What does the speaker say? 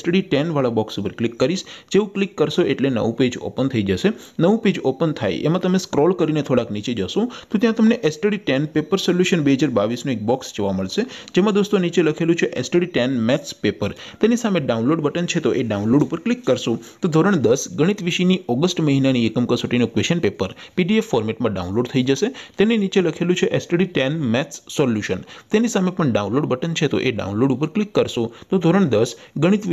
STD 10 વાળો box ઉપર click કરશો જેવું ક્લિક કરશો એટલે નવું પેજ ઓપન થઈ જશે નવું પેજ ઓપન થાય એમાં તમે સ્ક્રોલ કરીને થોડક નીચે જશો તો ત્યાં તમને STD 10 પેપર સોલ્યુશન 2022 નો એક બોક્સ જોવા મળશે જેમાં દોસ્તો નીચે લખેલું છે STD 10 मैथ्स પેપર તેની સામે ડાઉનલોડ બટન છે તો એ ડાઉનલોડ ઉપર ક્લિક કરશો તો ધોરણ 10 ગણિત વિષયની ઓગસ્ટ મહિનાની એકમ કસોટીનો ક્વેશ્ચન પેપર PDF ફોર્મેટમાં ડાઉનલોડ થઈ જશે તેની નીચે લખેલું છે STD 10 मैथ्स સોલ્યુશન તેની સામે પણ ડાઉનલોડ બટન છે તો એ ડાઉનલોડ ઉપર ક્લિક કરશો તો ધોરણ 10 ગણિત